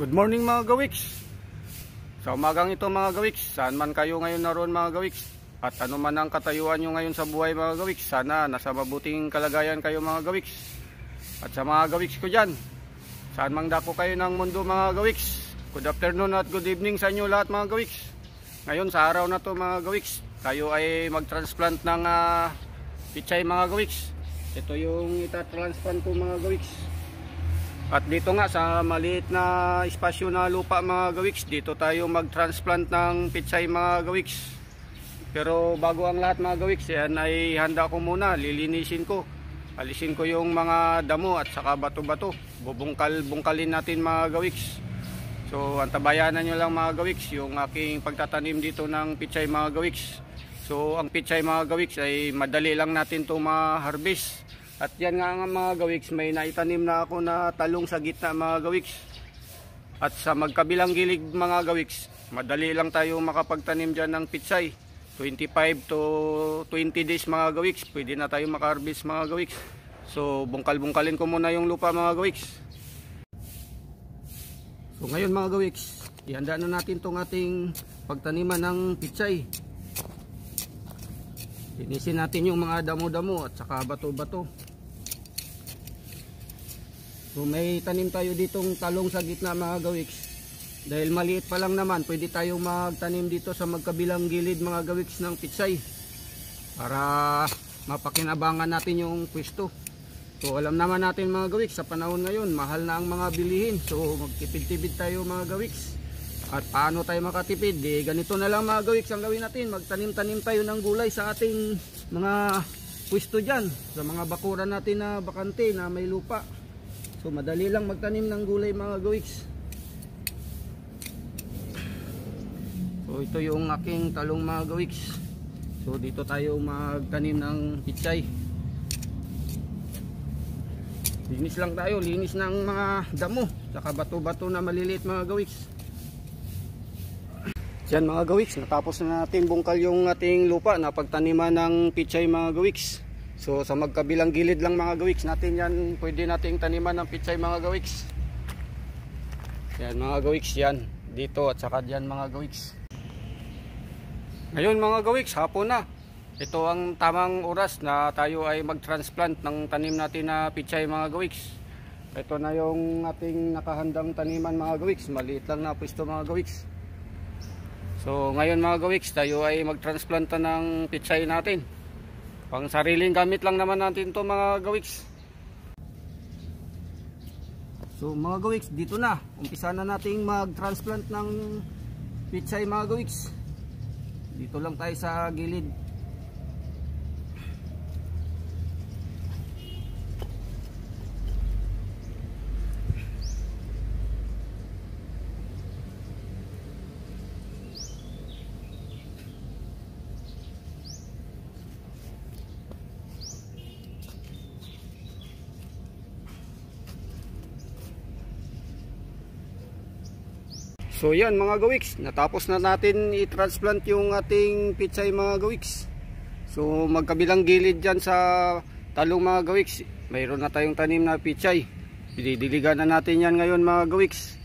Good morning mga gawiks Sa umagang ito mga gawiks Saan man kayo ngayon naroon mga gawiks At ano man ang katayuan nyo ngayon sa buhay mga gawiks Sana nasa mabuting kalagayan kayo mga gawiks At sa mga gawiks ko dyan Saan man dako kayo ng mundo mga gawiks Good afternoon at good evening sa inyo lahat mga gawiks Ngayon sa araw na to mga gawiks Tayo ay mag-transplant ng uh, pichay mga gawiks Ito yung itatransplant ko mga gawiks at dito nga sa maliit na espasyo na lupa mga gawiks, dito tayo mag-transplant ng pitsay mga gawiks. Pero bago ang lahat mga gawiks, yan ay handa ko muna, lilinisin ko. Alisin ko yung mga damo at saka bato-bato. Bubungkal-bungkalin natin mga gawiks. So antabayanan nyo lang mga gawiks yung aking pagtatanim dito ng pitsay mga gawiks. So ang pitsay mga gawiks ay madali lang natin ito ma-harvest. At yan nga nga mga gawiks, may naitanim na ako na talong sa gitna mga gawiks. At sa magkabilang gilid mga gawiks, madali lang tayo makapagtanim dyan ng pitsay. 25 to 20 days mga gawiks, pwede na tayo makarvest mga gawiks. So bungkal-bungkalin ko muna yung lupa mga gawiks. So ngayon mga gawiks, ihanda na natin tong ating pagtaniman ng pitsay. Linisin natin yung mga damo-damo at saka bato-bato. So may tanim tayo ditong talong sa gitna mga gawiks. Dahil maliit pa lang naman, pwede tayong magtanim dito sa magkabilang gilid mga gawiks ng pitsay. Para mapakinabangan natin yung pwesto. So alam naman natin mga gawiks, sa panahon ngayon, mahal na ang mga bilihin. So magtipid-tipid tayo mga gawiks. At paano tayo makatipid? Di ganito na lang mga gawiks ang gawin natin. Magtanim-tanim tayo ng gulay sa ating mga pwesto dyan. Sa mga bakuran natin na bakante na may lupa. So madali lang magtanim ng gulay mga gawiks. So ito yung aking talong mga gawiks. So dito tayo magtanim ng pichay. Linis lang tayo, linis ng mga damo, saka bato-bato na maliliit mga gawiks. Yan mga gawiks, natapos na natin bungkal yung ating lupa na pagtaniman ng pichay mga gawiks. So sa magkabilang gilid lang mga gawiks natin yan, pwede nating taniman ng pichay mga gawiks. Yan mga gawiks yan, dito at saka diyan mga gawiks. Ngayon mga gawiks, hapon na. Ito ang tamang oras na tayo ay mag-transplant ng tanim natin na pichay mga gawiks. Ito na yung ating nakahandang taniman mga gawiks. Maliit lang na pwesto mga gawiks. So ngayon mga gawiks, tayo ay mag-transplant ng pichay natin. Pang sariling gamit lang naman natin to mga gawiks. So mga gawiks, dito na. Umpisa na nating mag-transplant ng pitsay mga gawiks. Dito lang tayo sa gilid. So yan mga gawiks, natapos na natin i-transplant yung ating pitsay mga gawiks. So magkabilang gilid dyan sa talong mga gawiks, mayroon na tayong tanim na pitsay. Eh. Didiligan na natin yan ngayon mga gawiks.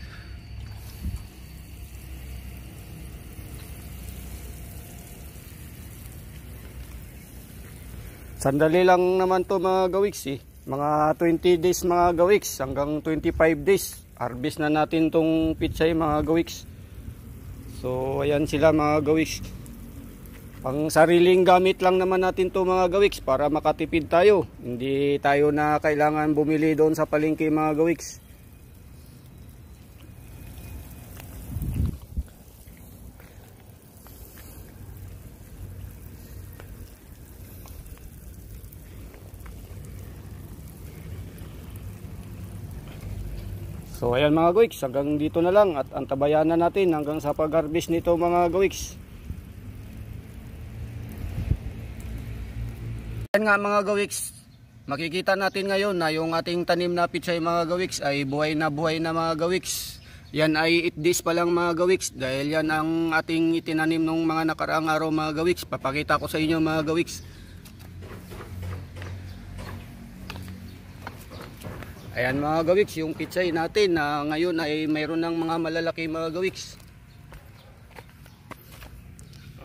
Sandali lang naman to mga gawiks eh. Mga 20 days mga gawiks hanggang 25 days harvest na natin tong pitsay mga gawiks so ayan sila mga gawiks pang sariling gamit lang naman natin to mga gawiks para makatipid tayo hindi tayo na kailangan bumili doon sa palengke mga gawiks So ayan mga gawiks, hanggang dito na lang at antabayan na natin hanggang sa pag-harvest nito mga gawiks. Ayan nga mga gawiks, makikita natin ngayon na yung ating tanim na pichay mga gawiks ay buhay na buhay na mga gawiks. Yan ay itdis pa lang mga gawiks dahil yan ang ating itinanim nung mga nakaraang araw mga gawiks. Papakita ko sa inyo mga gawiks. Ayan mga gawiks, yung pitsay natin na ngayon ay mayroon ng mga malalaki mga gawiks.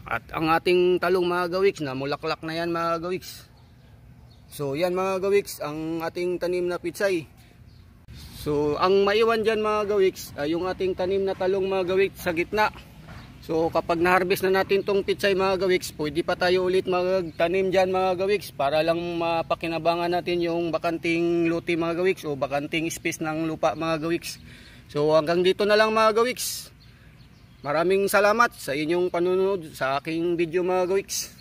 At ang ating talong mga gawiks na mulaklak na yan mga gawiks. So yan mga gawiks, ang ating tanim na pitsay. So ang maiwan dyan mga gawiks ay yung ating tanim na talong mga gawiks sa gitna. So kapag na-harvest na natin tong pitsay mga gawiks, pwede pa tayo ulit magtanim dyan mga gawiks para lang mapakinabangan natin yung bakanting luti mga gawiks o bakanting space ng lupa mga gawiks. So hanggang dito na lang mga gawiks. Maraming salamat sa inyong panunod sa aking video mga gawiks.